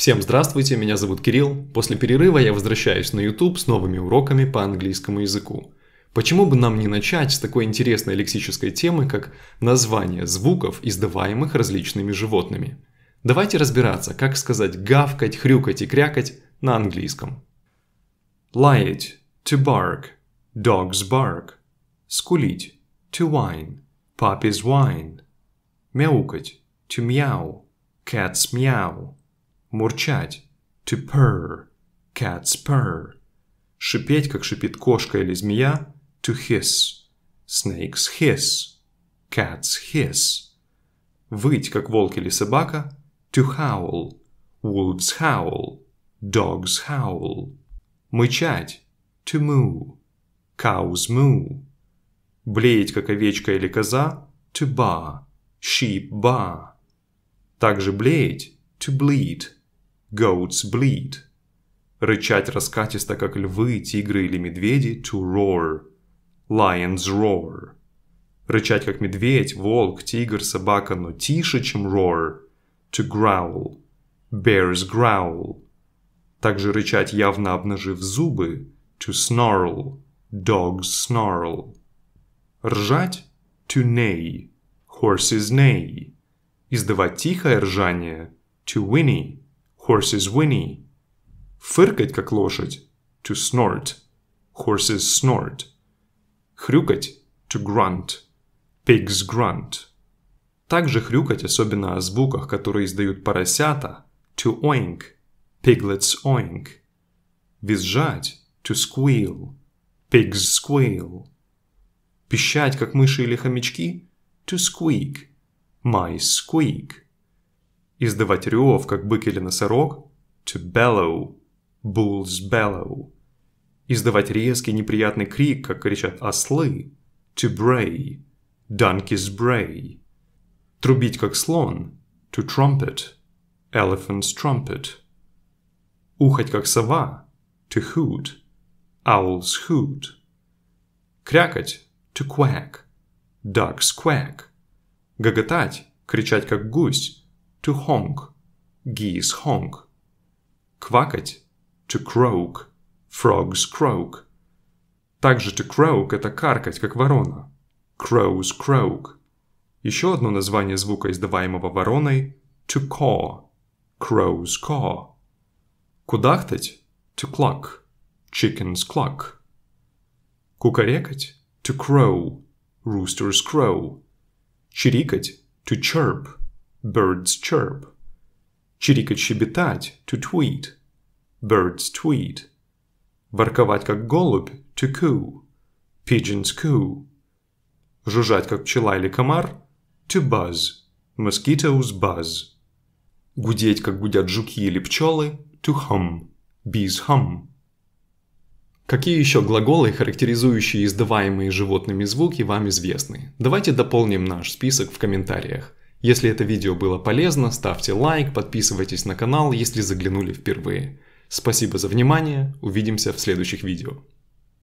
Всем здравствуйте, меня зовут Кирилл. После перерыва я возвращаюсь на YouTube с новыми уроками по английскому языку. Почему бы нам не начать с такой интересной лексической темы, как название звуков, издаваемых различными животными? Давайте разбираться, как сказать гавкать, хрюкать и крякать на английском. Лаять – to bark, dogs bark, скулить – to whine, puppies whine, мяукать – to meow, cats meow мурчать, to purr, cat's purr, шипеть, как шипит кошка или змея, to hiss, snakes hiss, cats hiss, выть, как волк или собака, to howl, wolves howl, dogs howl, мычать, to moo, cows moo, блеять, как овечка или коза, to ba, sheep ba, также блеять, to bleed – Goats bleed. Рычать раскатисто, как львы, тигры или медведи. To roar. Lions roar. Рычать, как медведь, волк, тигр, собака, но тише, чем roar. To growl. Bears growl. Также рычать, явно обнажив зубы. To snarl. Dogs snarl. Ржать. To neigh. Horses neigh. Издавать тихое ржание. To whinny horses whinny. Фыркать, как лошадь, to snort. Horses snort. Хрюкать, to grunt. Pigs grunt. Также хрюкать, особенно о звуках, которые издают поросята, to oink. Piglets oink. Визжать, to squeal. Pigs squeal. Пищать, как мыши или хомячки, to squeak. Mice squeak издавать рев, как бык или носорог, to bellow, bulls bellow, издавать резкий неприятный крик, как кричат ослы, to bray, donkeys bray, трубить как слон, to trumpet, elephant's trumpet, ухать как сова, to hoot, owl's hoot, крякать, to quack, duck's quack, гоготать, кричать как гусь, to honk, geese honk. Квакать – to croak, frogs croak. Также to croak – это каркать, как ворона. Crows croak. Еще одно название звука, издаваемого вороной – to caw, crows caw. Кудахтать – to cluck, chickens cluck. Кукарекать – to crow, roosters crow. Чирикать – to chirp, Birds chirp. Чирикать щебетать. To tweet. Birds tweet. Ворковать как голубь. To coo. Pigeons coo. Жужжать как пчела или комар. To buzz. Mosquitoes buzz. Гудеть как гудят жуки или пчелы. To hum. Bees hum. Какие еще глаголы, характеризующие издаваемые животными звуки, вам известны? Давайте дополним наш список в комментариях. Если это видео было полезно, ставьте лайк, подписывайтесь на канал, если заглянули впервые. Спасибо за внимание, увидимся в следующих видео.